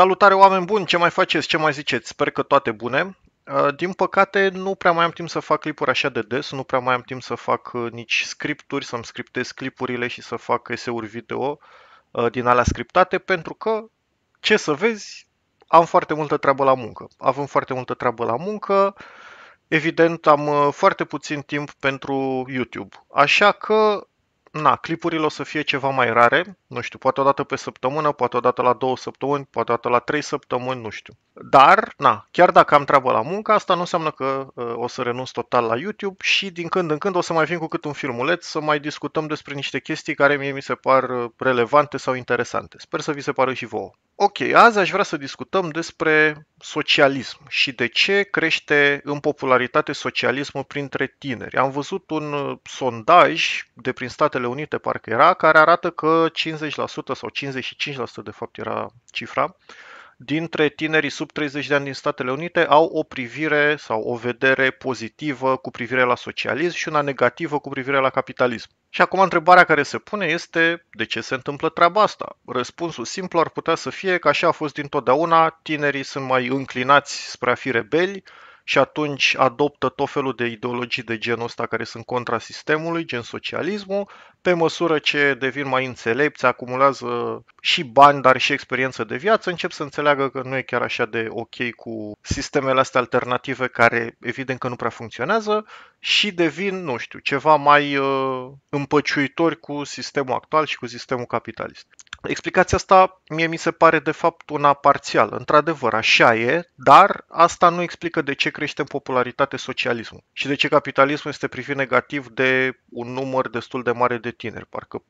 Salutare oameni buni, ce mai faceți, ce mai ziceți? Sper că toate bune. Uh, din păcate, nu prea mai am timp să fac clipuri așa de des, nu prea mai am timp să fac uh, nici scripturi, să-mi scriptez clipurile și să fac eseuri video uh, din alea scriptate, pentru că, ce să vezi, am foarte multă treabă la muncă. Avem foarte multă treabă la muncă, evident am foarte puțin timp pentru YouTube. Așa că na, clipurile o să fie ceva mai rare, nu știu, poate o dată pe săptămână, poate o dată la două săptămâni, poate o dată la trei săptămâni, nu știu. Dar, na, chiar dacă am treabă la muncă, asta nu înseamnă că uh, o să renunț total la YouTube și din când în când o să mai vin cu cât un filmuleț să mai discutăm despre niște chestii care mie mi se par uh, relevante sau interesante. Sper să vi se pară și vouă. Ok, azi aș vrea să discutăm despre socialism și de ce crește în popularitate socialismul printre tineri. Am văzut un uh, sondaj de prin Statele Unite, parcă era, care arată că 50% sau 55% de fapt era cifra, dintre tinerii sub 30 de ani din Statele Unite au o privire sau o vedere pozitivă cu privire la socialism și una negativă cu privire la capitalism. Și acum întrebarea care se pune este de ce se întâmplă treaba asta? Răspunsul simplu ar putea să fie că așa a fost dintotdeauna, tinerii sunt mai înclinați spre a fi rebeli, și atunci adoptă tot felul de ideologii de genul ăsta care sunt contra sistemului, gen socialismul, pe măsură ce devin mai înțelepți, acumulează și bani, dar și experiență de viață, încep să înțeleagă că nu e chiar așa de ok cu sistemele astea alternative care evident că nu prea funcționează și devin, nu știu, ceva mai uh, împăciuitori cu sistemul actual și cu sistemul capitalist. Explicația asta mie mi se pare de fapt una parțială. Într-adevăr, așa e, dar asta nu explică de ce crește în popularitate socialismul și de ce capitalismul este privit negativ de un număr destul de mare de tineri. Parcă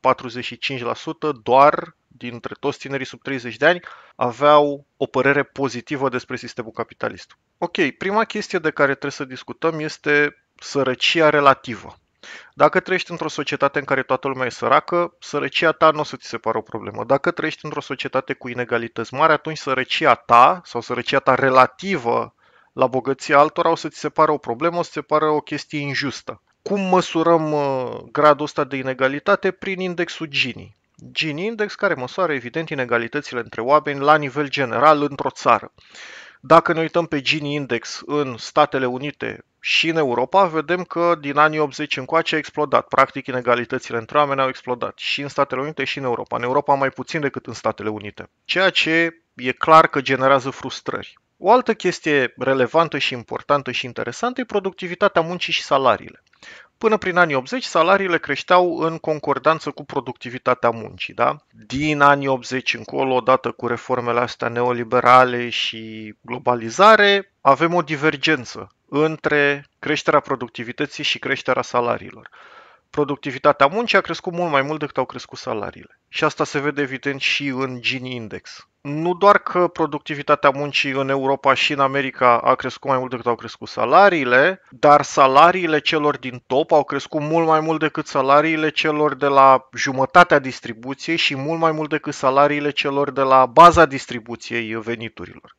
45% doar dintre toți tinerii sub 30 de ani aveau o părere pozitivă despre sistemul capitalist. Ok, prima chestie de care trebuie să discutăm este sărăcia relativă. Dacă trăiești într-o societate în care toată lumea e săracă, sărăcia ta nu o să ți se pară o problemă. Dacă trăiești într-o societate cu inegalități mari, atunci sărăcia ta sau sărăcia ta relativă la bogăția altora o să ți se pară o problemă, o să ți se pară o chestie injustă. Cum măsurăm uh, gradul ăsta de inegalitate? Prin indexul Gini. Gini index care măsoară evident inegalitățile între oameni la nivel general într-o țară. Dacă ne uităm pe Gini Index în Statele Unite, și în Europa vedem că din anii 80 încoace a explodat. Practic, inegalitățile între oameni au explodat și în Statele Unite și în Europa. În Europa mai puțin decât în Statele Unite. Ceea ce e clar că generează frustrări. O altă chestie relevantă și importantă și interesantă e productivitatea muncii și salariile. Până prin anii 80, salariile creșteau în concordanță cu productivitatea muncii. Da? Din anii 80 încolo, odată cu reformele astea neoliberale și globalizare, avem o divergență între creșterea productivității și creșterea salariilor. Productivitatea muncii a crescut mult mai mult decât au crescut salariile. Și asta se vede evident și în Gini Index. Nu doar că productivitatea muncii în Europa și în America a crescut mai mult decât au crescut salariile, dar salariile celor din top au crescut mult mai mult decât salariile celor de la jumătatea distribuției și mult mai mult decât salariile celor de la baza distribuției veniturilor.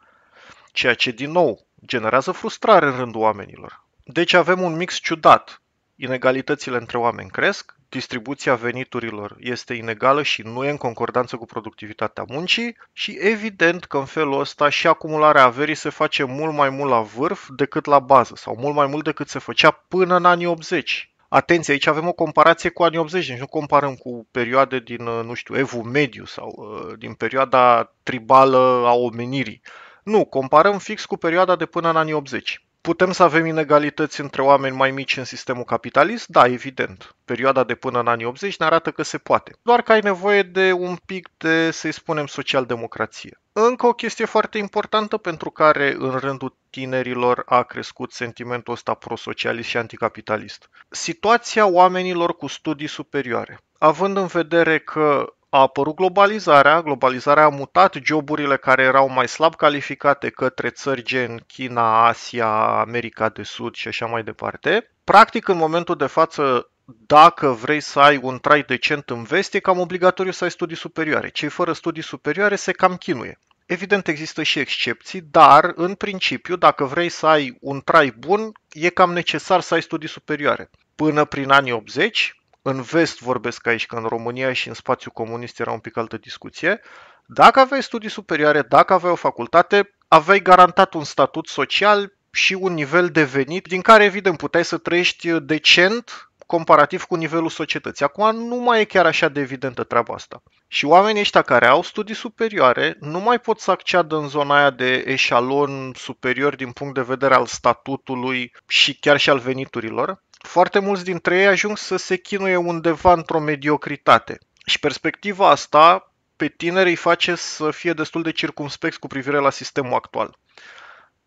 Ceea ce, din nou, generează frustrare în rândul oamenilor. Deci avem un mix ciudat. Inegalitățile între oameni cresc, distribuția veniturilor este inegală și nu e în concordanță cu productivitatea muncii și evident că în felul ăsta și acumularea averii se face mult mai mult la vârf decât la bază sau mult mai mult decât se făcea până în anii 80. Atenție, aici avem o comparație cu anii 80, deci nu comparăm cu perioade din, uh, nu știu, evul mediu sau uh, din perioada tribală a omenirii. Nu, comparăm fix cu perioada de până în anii 80. Putem să avem inegalități între oameni mai mici în sistemul capitalist? Da, evident. Perioada de până în anii 80 ne arată că se poate. Doar că ai nevoie de un pic de, să-i spunem, democrație Încă o chestie foarte importantă pentru care în rândul tinerilor a crescut sentimentul ăsta prosocialist și anticapitalist. Situația oamenilor cu studii superioare. Având în vedere că a apărut globalizarea, globalizarea a mutat joburile care erau mai slab calificate către țări gen China, Asia, America de Sud și așa mai departe. Practic, în momentul de față, dacă vrei să ai un trai decent în vest, e cam obligatoriu să ai studii superioare. Cei fără studii superioare se cam chinuie. Evident, există și excepții, dar, în principiu, dacă vrei să ai un trai bun, e cam necesar să ai studii superioare. Până prin anii 80, în vest vorbesc aici, că în România și în spațiu comunist era un pic altă discuție, dacă aveai studii superioare, dacă aveai o facultate, aveai garantat un statut social și un nivel de venit din care, evident, puteai să trăiești decent comparativ cu nivelul societății. Acum nu mai e chiar așa de evidentă treaba asta. Și oamenii ăștia care au studii superioare nu mai pot să acceadă în zona aia de eșalon superior din punct de vedere al statutului și chiar și al veniturilor. Foarte mulți dintre ei ajung să se chinuie undeva într-o mediocritate. Și perspectiva asta pe tineri îi face să fie destul de circumspect cu privire la sistemul actual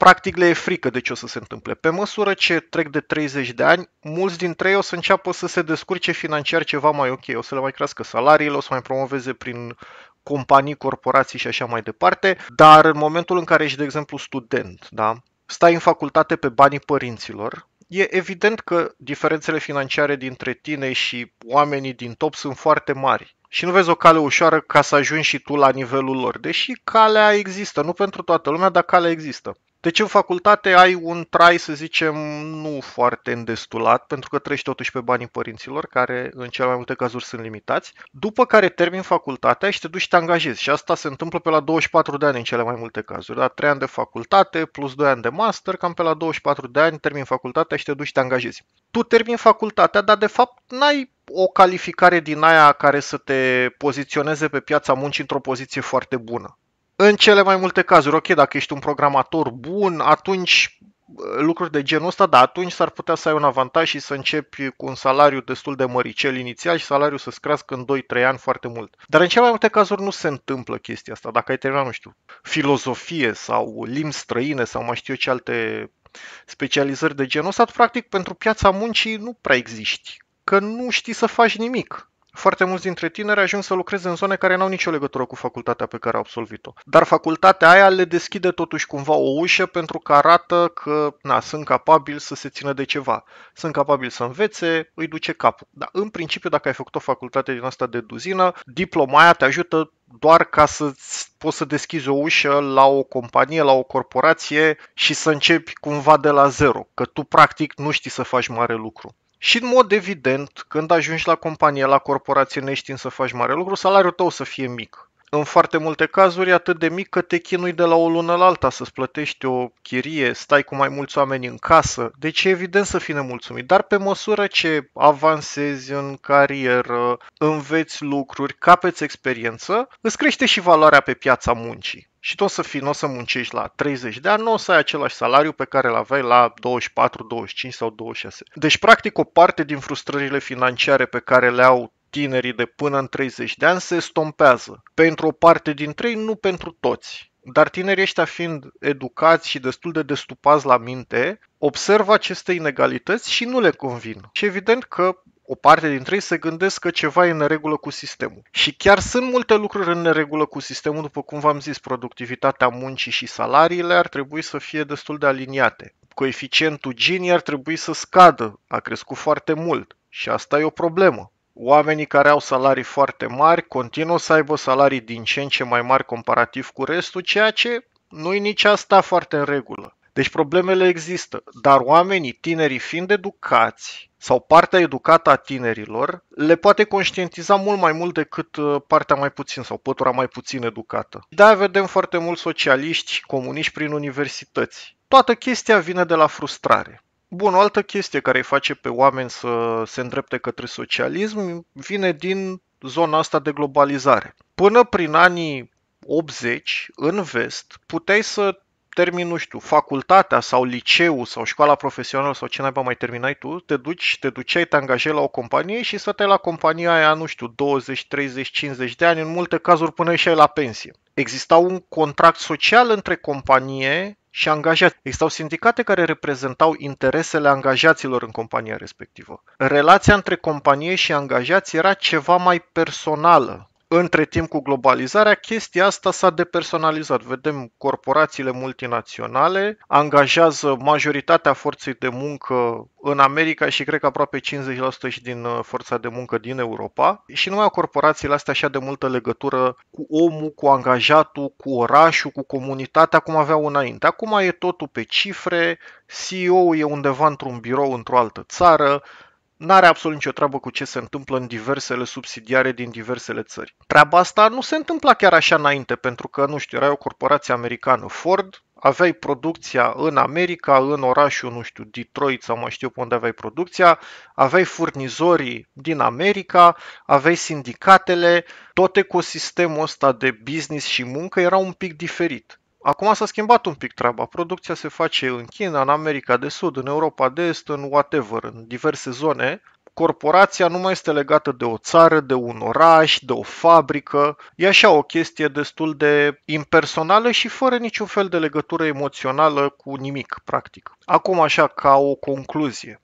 practic le e frică de ce o să se întâmple. Pe măsură ce trec de 30 de ani, mulți dintre ei o să înceapă să se descurce financiar ceva mai ok, o să le mai crească salariile, o să mai promoveze prin companii, corporații și așa mai departe, dar în momentul în care ești, de exemplu, student, da? stai în facultate pe banii părinților, e evident că diferențele financiare dintre tine și oamenii din top sunt foarte mari. Și nu vezi o cale ușoară ca să ajungi și tu la nivelul lor, deși calea există, nu pentru toată lumea, dar calea există. Deci în facultate ai un trai, să zicem, nu foarte îndestulat, pentru că treci totuși pe banii părinților, care în cele mai multe cazuri sunt limitați, după care termin facultatea și te duci și te angajezi. Și asta se întâmplă pe la 24 de ani în cele mai multe cazuri. Da? 3 ani de facultate plus 2 ani de master, cam pe la 24 de ani termin facultatea și te duci și te angajezi. Tu termin facultatea, dar de fapt n-ai o calificare din aia care să te poziționeze pe piața muncii într-o poziție foarte bună în cele mai multe cazuri, ok, dacă ești un programator bun, atunci uh, lucruri de genul ăsta, dar atunci s-ar putea să ai un avantaj și să începi cu un salariu destul de măricel inițial și salariul să-ți crească în 2-3 ani foarte mult. Dar în cele mai multe cazuri nu se întâmplă chestia asta. Dacă ai terminat, nu știu, filozofie sau limbi străine sau mai știu eu ce alte specializări de genul ăsta, practic pentru piața muncii nu prea existi, că nu știi să faci nimic. Foarte mulți dintre tineri ajung să lucreze în zone care n-au nicio legătură cu facultatea pe care au absolvit-o. Dar facultatea aia le deschide totuși cumva o ușă pentru că arată că na, sunt capabili să se țină de ceva. Sunt capabili să învețe, îi duce capul. Dar în principiu, dacă ai făcut o facultate din asta de duzină, diploma aia te ajută doar ca să poți să deschizi o ușă la o companie, la o corporație și să începi cumva de la zero, că tu practic nu știi să faci mare lucru. Și în mod evident, când ajungi la companie, la corporație, ești să faci mare lucru, salariul tău să fie mic în foarte multe cazuri e atât de mic că te chinui de la o lună la alta să-ți plătești o chirie, stai cu mai mulți oameni în casă, deci e evident să fii nemulțumit, dar pe măsură ce avansezi în carieră, înveți lucruri, capeți experiență, îți crește și valoarea pe piața muncii. Și tu să fii, nu o să muncești la 30 de ani, nu o să ai același salariu pe care îl aveai la 24, 25 sau 26. Deci, practic, o parte din frustrările financiare pe care le au tinerii de până în 30 de ani se estompează. Pentru o parte dintre ei, nu pentru toți. Dar tinerii ăștia fiind educați și destul de destupați la minte, observă aceste inegalități și nu le convin. Și evident că o parte dintre ei se gândesc că ceva e în regulă cu sistemul. Și chiar sunt multe lucruri în regulă cu sistemul, după cum v-am zis, productivitatea muncii și salariile ar trebui să fie destul de aliniate. Coeficientul Gini ar trebui să scadă, a crescut foarte mult și asta e o problemă oamenii care au salarii foarte mari continuă să aibă salarii din ce în ce mai mari comparativ cu restul, ceea ce nu e nici asta foarte în regulă. Deci problemele există, dar oamenii, tinerii fiind educați sau partea educată a tinerilor, le poate conștientiza mult mai mult decât uh, partea mai puțin sau pătura mai puțin educată. Da, vedem foarte mulți socialiști, comuniști prin universități. Toată chestia vine de la frustrare. Bun, o altă chestie care îi face pe oameni să se îndrepte către socialism vine din zona asta de globalizare. Până prin anii 80, în vest, puteai să termini, nu știu, facultatea sau liceul sau școala profesională sau ce naiba mai terminai tu, te duci, te duceai, te angajai la o companie și te la compania aia, nu știu, 20, 30, 50 de ani, în multe cazuri până ai la pensie. Exista un contract social între companie și angajați. Existau sindicate care reprezentau interesele angajaților în compania respectivă. Relația între companie și angajați era ceva mai personală, între timp cu globalizarea, chestia asta s-a depersonalizat. Vedem, corporațiile multinaționale angajează majoritatea forței de muncă în America și cred că aproape 50% și din uh, forța de muncă din Europa și nu mai au corporațiile astea așa de multă legătură cu omul, cu angajatul, cu orașul, cu comunitatea, cum aveau înainte. Acum e totul pe cifre, CEO-ul e undeva într-un birou într-o altă țară, n-are absolut nicio treabă cu ce se întâmplă în diversele subsidiare din diversele țări. Treaba asta nu se întâmpla chiar așa înainte, pentru că, nu știu, era o corporație americană, Ford, aveai producția în America, în orașul, nu știu, Detroit sau mai știu pe unde aveai producția, aveai furnizorii din America, aveai sindicatele, tot ecosistemul ăsta de business și muncă era un pic diferit. Acum s-a schimbat un pic treaba. Producția se face în China, în America de Sud, în Europa de Est, în whatever, în diverse zone. Corporația nu mai este legată de o țară, de un oraș, de o fabrică. E așa o chestie destul de impersonală și fără niciun fel de legătură emoțională cu nimic, practic. Acum așa, ca o concluzie.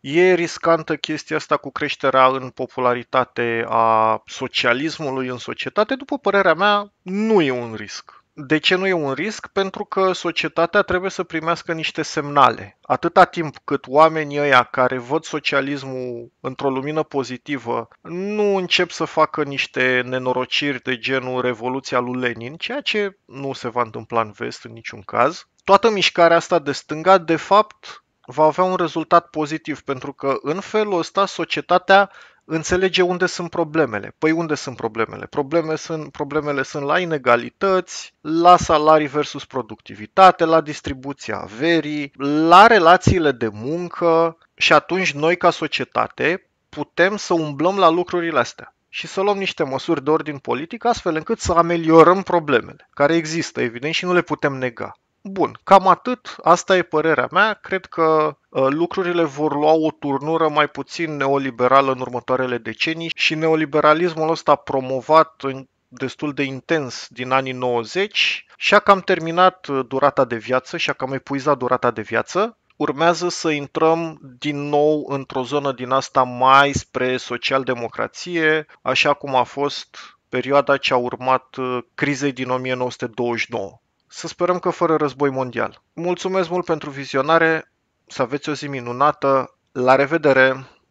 E riscantă chestia asta cu creșterea în popularitate a socialismului în societate? După părerea mea, nu e un risc de ce nu e un risc? Pentru că societatea trebuie să primească niște semnale. Atâta timp cât oamenii ăia care văd socialismul într-o lumină pozitivă nu încep să facă niște nenorociri de genul Revoluția lui Lenin, ceea ce nu se va întâmpla în vest în niciun caz, toată mișcarea asta de stânga, de fapt, va avea un rezultat pozitiv, pentru că în felul ăsta societatea înțelege unde sunt problemele. Păi unde sunt problemele? Probleme sunt, problemele sunt la inegalități, la salarii versus productivitate, la distribuția averii, la relațiile de muncă și atunci noi ca societate putem să umblăm la lucrurile astea și să luăm niște măsuri de ordin politic astfel încât să ameliorăm problemele care există, evident, și nu le putem nega. Bun, cam atât. Asta e părerea mea. Cred că ă, lucrurile vor lua o turnură mai puțin neoliberală în următoarele decenii și neoliberalismul ăsta promovat destul de intens din anii 90 și a cam terminat durata de viață și a cam epuizat durata de viață. Urmează să intrăm din nou într-o zonă din asta mai spre socialdemocrație, așa cum a fost perioada ce a urmat ă, crizei din 1929. Să sperăm că fără război mondial. Mulțumesc mult pentru vizionare, să aveți o zi minunată, la revedere!